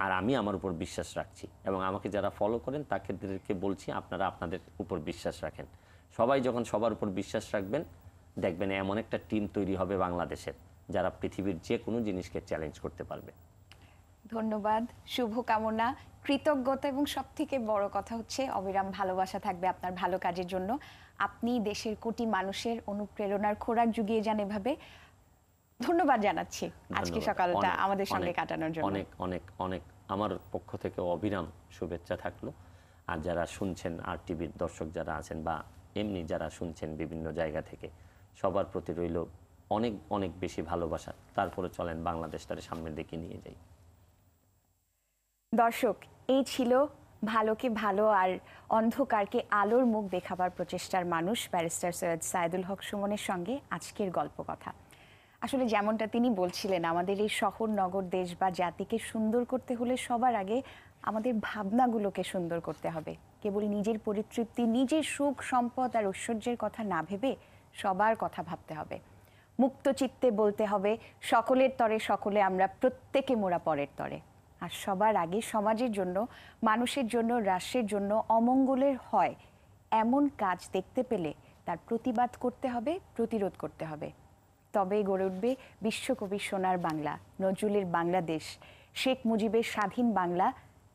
আর আমি আমার উপর বিশ্বাস রাখছি এবং আমাকে যারা ফলো করেন তাদেরকে বলছি আপনারা আপনাদের উপর বিশ্বাস রাখেন সবাই যখন সবার উপর বিশ্বাস রাখবেন দেখবেন এমন একটা টিম তৈরি হবে বাংলাদেশের যারা পৃথিবীর যে কোনো জিনিসকে চ্যালেঞ্জ করতে পারবে ধন্যবাদ শুভকামনা কৃতজ্ঞতা এবং সব থেকে বড় কথা হচ্ছে অবিরাম ভালোবাসা থাকবে আপনার ভালো কাজের জন্য আপনি দেশের কোটি মানুষের অনুপ্রেরণার খোরাক জুগিয়ে যান এভাবে ধন্যবাদ জানাচ্ছি আজকে সকালটা আমাদের সঙ্গে কাটানোর জন্য অনেক অনেক অনেক আমার পক্ষ থেকে অবিরাম শুভেচ্ছা থাকলো আর যারা শুনছেন আর টিভির দর্শক যারা আছেন বা এমনি যারা শুনছেন বিভিন্ন জায়গা থেকে সবার প্রতি রইল অনেক অনেক বেশি ভালোবাসা তারপরে চলেন বাংলাদেশ তার সামনের দিকে নিয়ে যাই দর্শক এই ছিল ভালোকে ভালো আর অন্ধকারকে আলোর মুখ দেখাবার প্রচেষ্টার মানুষ ব্যারিস্টার সৈয়দ সাইদুল হক সুমনের সঙ্গে আজকের গল্প কথা আসলে যেমনটা তিনি বলছিলেন আমাদের এই শহর নগর দেশ বা জাতিকে সুন্দর করতে হলে সবার আগে আমাদের ভাবনাগুলোকে সুন্দর করতে হবে কেবল নিজের পরিতৃপ্তি নিজের সুখ সম্পদ আর ঐশ্বর্যের কথা না ভেবে সবার কথা ভাবতে হবে মুক্ত চিত্তে বলতে হবে সকলের তরে সকলে আমরা প্রত্যেকে মোরা পরের তরে আর সবার আগে সমাজের জন্য মানুষের জন্য রাষ্ট্রের জন্য অমঙ্গলের হয় এমন কাজ দেখতে পেলে তার প্রতিবাদ করতে হবে প্রতিরোধ করতে হবে তবে গড়ে উঠবে বিশ্বকবি সোনার বাংলা নজরুলের বাংলাদেশ শেখ মুজিবের স্বাধীন বাংলা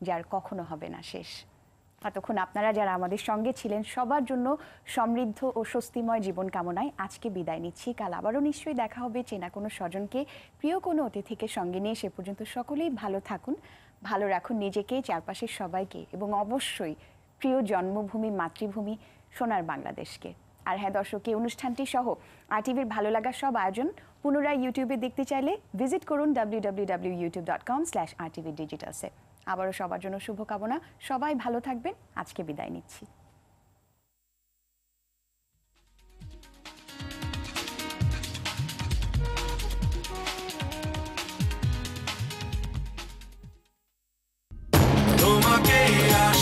যার কখনো হবে না শেষ এতক্ষণ আপনারা যারা আমাদের সঙ্গে ছিলেন সবার জন্য সমৃদ্ধ ও স্বস্তিময় জীবন কামনায় আজকে বিদায় নিচ্ছি কাল আবারও নিশ্চয়ই দেখা হবে চেনা কোনো স্বজনকে প্রিয় কোনো অতিথিকে সঙ্গে নিয়ে সে পর্যন্ত সকলেই ভালো থাকুন ভালো রাখুন নিজেকে চারপাশের সবাইকে এবং অবশ্যই প্রিয় জন্মভূমি মাতৃভূমি সোনার বাংলাদেশকে আর হ্যাঁ দর্শক এই অনুষ্ঠানটি সহ আইটিভির ভালো লাগা সব আয়োজন পুনরায় ইউটিউবে দেখতে চাইলে ভিজিট করুন W W W YouTube dot com slash RTV ডিজিটালসে আবারও সবার জন্য শুভকামনা সবাই ভালো থাকবেন আজকে বিদায় নিচ্ছি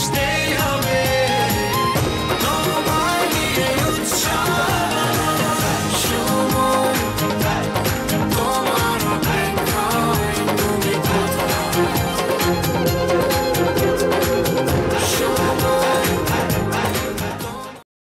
Stay